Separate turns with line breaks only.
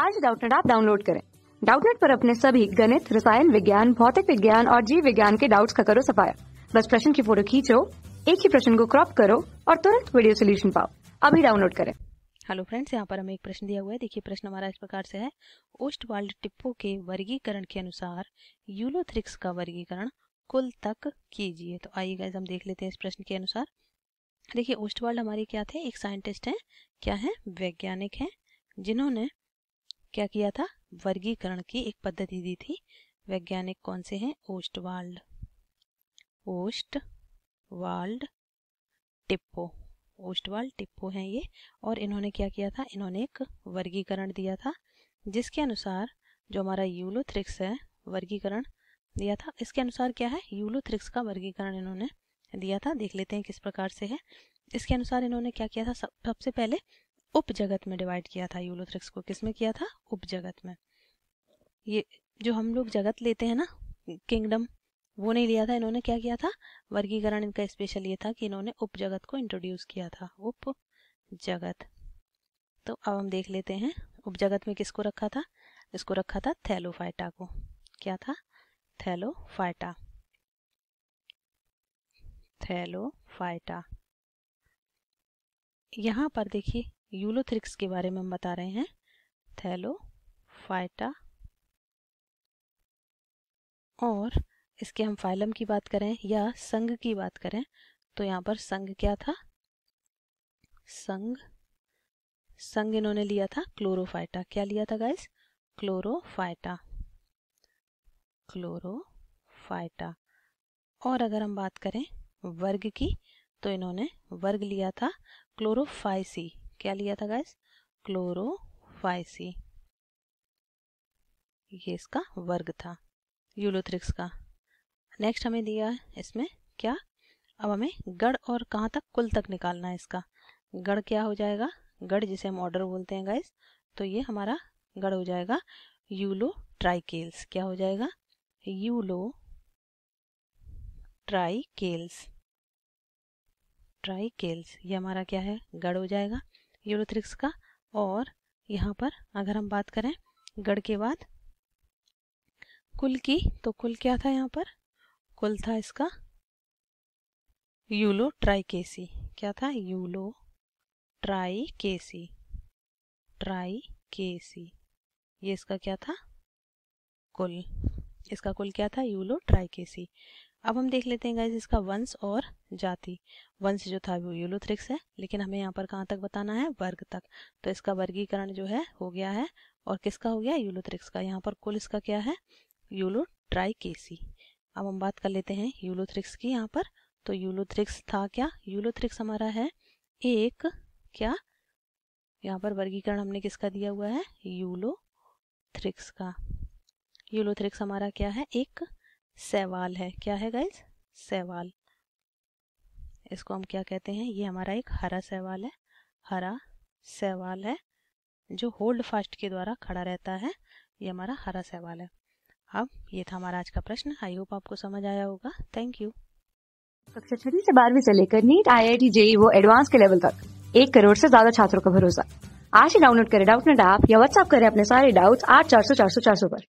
आज डाउटनेट आप डाउनलोड करें डाउटनेट पर अपने सभी गणित रसायन विज्ञान भौतिक विज्ञान और जीव विज्ञान के डाउट्स का करो सफाया बस प्रश्न की फोटो खींचो एक ही प्रश्न को क्रॉप करो और तुरंत वीडियो सोल्यूशन पाओ अभी डाउनलोड करें
हेलो फ्रेंड्स यहाँ पर हमें एक प्रश्न दिया हुआ है देखिए प्रश्न हमारा इस प्रकार से है ओस्ट वाल्ड टिप्पो के वर्गीकरण के अनुसार यूलोथ्रिक्स का वर्गीकरण कुल तक कीजिए तो आइए गैस हम देख लेते हैं इस प्रश्न के अनुसार देखिए ओस्ट ओस्टवाल्ड हमारे क्या थे एक साइंटिस्ट हैं क्या हैं वैज्ञानिक हैं जिन्होंने क्या किया था वर्गीकरण की एक पद्धति दी थी वैज्ञानिक कौन से हैं ओस्टवाल्ड ओस्ट वाल्ड टिप्पो ओस्टवाल टिप्पो हैं ये और इन्होंने क्या किया था इन्होंने एक वर्गीकरण दिया था जिसके अनुसार जो हमारा यूलोथ्रिक्स है वर्गीकरण दिया था इसके अनुसार क्या है यूलोथ्रिक्स का वर्गीकरण इन्होंने दिया था देख लेते हैं किस प्रकार से है इसके अनुसार इन्होंने क्या किया था सब सबसे पहले उपजगत में डिवाइड किया था यूलोथ्रिक्स को किस में किया था उपजगत में ये जो हम लोग जगत लेते हैं ना किंगडम वो नहीं लिया था इन्होंने क्या किया था वर्गीकरण इनका स्पेशल ये था कि इन्होंने उपजगत को इंट्रोड्यूस किया था उप जगत तो अब हम देख लेते हैं उपजगत में किसको रखा था इसको रखा था थैलोफाइटा को क्या था थैलोफाइटा थैलोफाइटा यहाँ पर देखिए यूलोथ्रिक्स के बारे में हम बता रहे हैं थैलो फाइटा और इसके हम फाइलम की बात करें या संघ की बात करें तो यहाँ पर संघ क्या था संघ संघ इन्होंने लिया था क्लोरोफाइटा क्या लिया था गाइस क्लोरोफाइटा क्लोरोफाइटा और अगर हम बात करें वर्ग की तो इन्होंने वर्ग लिया था क्लोरोफाइसी क्या लिया था गैस क्लोरोफाइसी ये इसका वर्ग था यूलोथ्रिक्स का नेक्स्ट हमें दिया है इसमें क्या अब हमें गढ़ और कहाँ तक कुल तक निकालना है इसका गढ़ क्या हो जाएगा गढ़ जिसे हम ऑर्डर बोलते हैं गैस तो ये हमारा गढ़ हो जाएगा यूलो ट्राइकेल्स क्या हो जाएगा यूलो ट्राइकेल्स ट्राइकेल्स ये हमारा क्या है गढ़ हो जाएगा यूरोथ्रिक्स का और यहाँ पर अगर हम बात करें गढ़ के बाद कुल की तो कुल क्या था यहाँ पर कुल था इसका यूलो ट्राइकेसी क्या था यूलो ट्राई केसी ट्राई केसी ये इसका क्या था कुल इसका कुल क्या था यूलो ट्राई केसी अब हम देख लेते हैं गाइज इसका वंश और जाति वंश जो था वो यूलोथ्रिक्स है लेकिन हमें यहाँ पर कहाँ तक बताना है वर्ग तक तो इसका वर्गीकरण जो है हो गया है और किसका हो गया यूलोथ्रिक्स का यहाँ पर कुल इसका क्या है यूलो ट्राइकेसी अब हम बात कर लेते हैं यूलोथ्रिक्स की यहाँ पर तो यूलोथ्रिक्स था क्या यूलोथ्रिक्स हमारा है एक क्या यहाँ पर वर्गीकरण हमने किसका दिया हुआ है यूलोथ्रिक्स का यूलोथ्रिक्स हमारा क्या है एक सवाल है क्या है गाइज सवाल इसको हम क्या कहते हैं ये हमारा एक हरा सहवाल है हरा सवाल है जो होल्ड फास्ट के द्वारा खड़ा रहता है ये हमारा हरा सवाल है अब ये था हमारा आज का प्रश्न आई होप आपको समझ आया होगा थैंक यू
कक्षा छठी से बारहवीं से लेकर NEET I I T JEE वो एडवांस के लेवल तक एक करोड़ से ज्यादा छात्रों का भरोसा आज ही डाउनलोड करें डाउट नेट ऐप या व्हाट्सअप करें अपने सारे डाउट्स आठ चार सौ चार सौ चार सौ पर